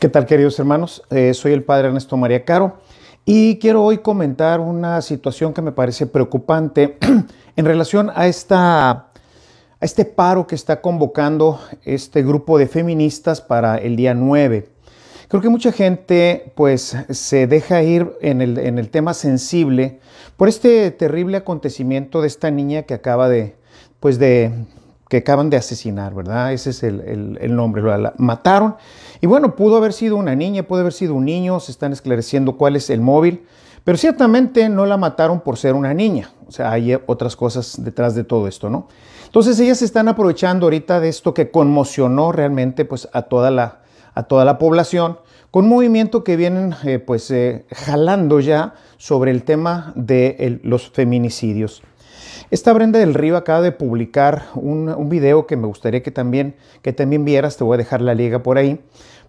¿Qué tal queridos hermanos? Eh, soy el padre Ernesto María Caro y quiero hoy comentar una situación que me parece preocupante en relación a, esta, a este paro que está convocando este grupo de feministas para el día 9. Creo que mucha gente pues se deja ir en el, en el tema sensible por este terrible acontecimiento de esta niña que acaba de, pues de que acaban de asesinar, ¿verdad? Ese es el, nombre, la, mataron. Y bueno, pudo haber sido una niña, pudo haber sido un niño, se están esclareciendo cuál es el móvil, pero ciertamente no la mataron por ser una niña, o sea, hay otras cosas detrás de todo esto, ¿no? Entonces ellas se están aprovechando ahorita de esto que conmocionó realmente pues a toda la, a toda la población, con movimiento que vienen eh, pues eh, jalando ya sobre el tema de los feminicidios. Esta Brenda del Río acaba de publicar un, video que me gustaría que también, que también vieras, te voy a dejar la liga por ahí,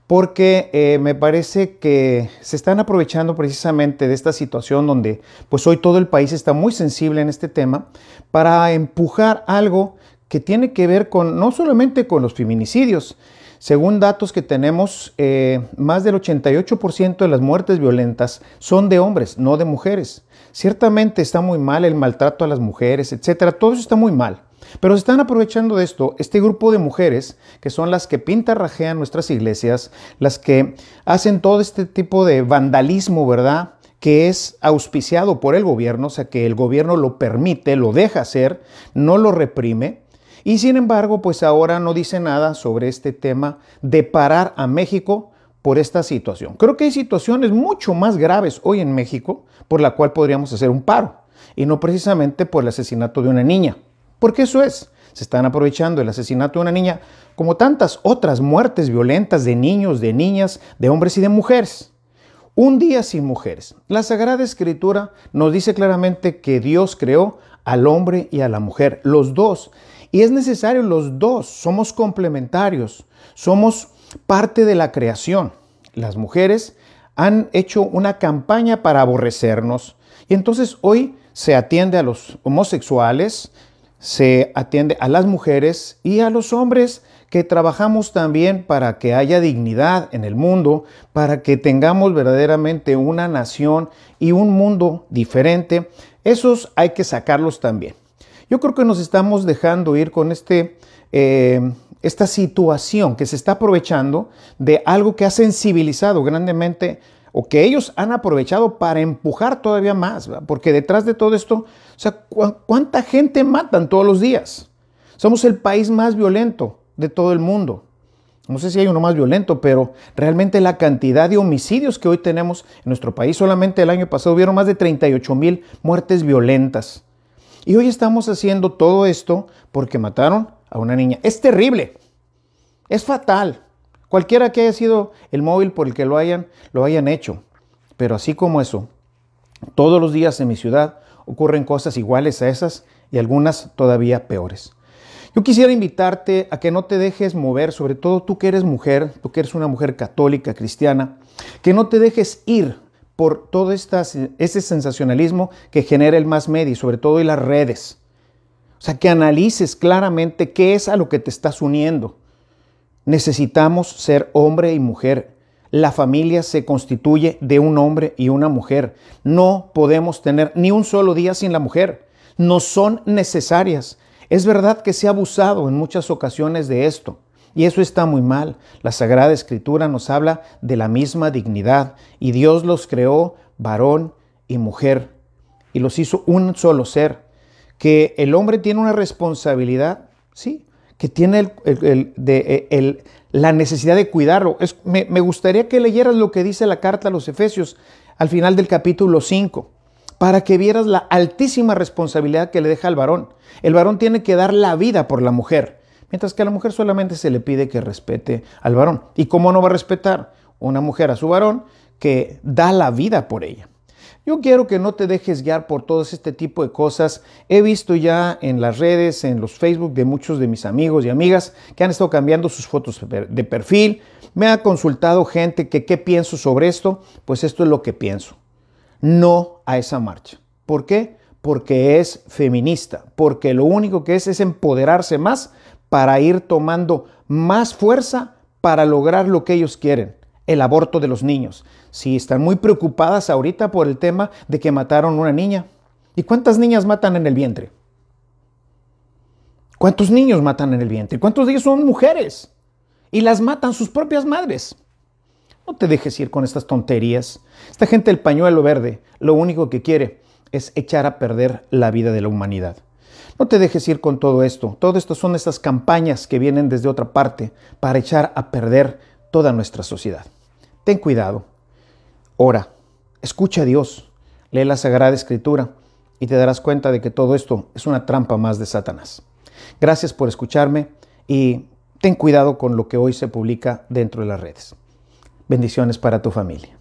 porque eh, me parece que se están aprovechando precisamente de esta situación donde pues hoy todo el país está muy sensible en este tema para empujar algo que tiene que ver con no solamente con los feminicidios, según datos que tenemos, eh, más del 88% de las muertes violentas son de hombres, no de mujeres. Ciertamente está muy mal el maltrato a las mujeres, etcétera. Todo eso está muy mal. Pero se están aprovechando de esto este grupo de mujeres que son las que pintarrajean nuestras iglesias, las que hacen todo este tipo de vandalismo, ¿verdad? que es auspiciado por el gobierno, o sea, que el gobierno lo permite, lo deja hacer, no lo reprime. Y sin embargo, pues ahora no dice nada sobre este tema de parar a México por esta situación. Creo que hay situaciones mucho más graves hoy en México por la cual podríamos hacer un paro y no precisamente por el asesinato de una niña. Porque eso es, se están aprovechando el asesinato de una niña como tantas otras muertes violentas de niños, de niñas, de hombres y de mujeres. Un día sin mujeres. La Sagrada Escritura nos dice claramente que Dios creó al hombre y a la mujer, los dos. Y es necesario los dos, somos complementarios, somos parte de la creación. Las mujeres han hecho una campaña para aborrecernos. Y entonces hoy se atiende a los homosexuales, se atiende a las mujeres y a los hombres que trabajamos también para que haya dignidad en el mundo, para que tengamos verdaderamente una nación y un mundo diferente. Esos hay que sacarlos también. Yo creo que nos estamos dejando ir con este eh, esta situación que se está aprovechando de algo que ha sensibilizado grandemente o que ellos han aprovechado para empujar todavía más, porque detrás de todo esto, o sea, ¿cuánta gente matan todos los días? Somos el país más violento de todo el mundo. No sé si hay uno más violento, pero realmente la cantidad de homicidios que hoy tenemos en nuestro país, solamente el año pasado hubieron más de 38 mil muertes violentas. Y hoy estamos haciendo todo esto porque mataron a una niña. Es terrible, es fatal. Cualquiera que haya sido el móvil por el que lo hayan, lo hayan hecho. Pero así como eso, todos los días en mi ciudad ocurren cosas iguales a esas y algunas todavía peores. Yo quisiera invitarte a que no te dejes mover, sobre todo tú que eres mujer, tú que eres una mujer católica, cristiana, que no te dejes ir por todo este ese sensacionalismo que genera el más medio, sobre todo y las redes. O sea, que analices claramente qué es a lo que te estás uniendo. Necesitamos ser hombre y mujer. La familia se constituye de un hombre y una mujer. No podemos tener ni un solo día sin la mujer. No son necesarias. Es verdad que se ha abusado en muchas ocasiones de esto. Y eso está muy mal. La Sagrada Escritura nos habla de la misma dignidad. Y Dios los creó varón y mujer. Y los hizo un solo ser que el hombre tiene una responsabilidad, ¿sí? que tiene e, la necesidad de cuidarlo. me, me gustaría que leyeras lo que dice la carta a los Efesios al final del capítulo 5, para que vieras la altísima responsabilidad que le deja al varón. El varón tiene que dar la vida por la mujer, mientras que a la mujer solamente se le pide que respete al varón. ¿Y cómo no va a respetar una mujer a su varón que da la vida por ella? Yo quiero que no te dejes guiar por todo este tipo de cosas. He visto ya en las redes, en los Facebook de muchos de mis amigos y amigas que han estado cambiando sus fotos de perfil. Me ha consultado gente que qué pienso sobre esto. Pues esto es lo que pienso. No a esa marcha. ¿Por qué? Porque es feminista. Porque lo único que es es empoderarse más para ir tomando más fuerza para lograr lo que ellos quieren el aborto de los niños. Si están muy preocupadas ahorita por el tema de que mataron una niña. ¿Y cuántas niñas matan en el vientre? ¿Cuántos niños matan en el vientre? ¿Cuántos de ellos son mujeres? Y las matan sus propias madres. No te dejes ir con estas tonterías. Esta gente del pañuelo verde lo único que quiere es echar a perder la vida de la humanidad. No te dejes ir con todo esto. Todo esto son estas campañas que vienen desde otra parte para echar a perder toda nuestra sociedad. Ten cuidado. Ora, escucha a Dios, lee la Sagrada Escritura y te darás cuenta de que todo esto es una trampa más de Satanás. Gracias por escucharme y ten cuidado con lo que hoy se publica dentro de las redes. Bendiciones para tu familia.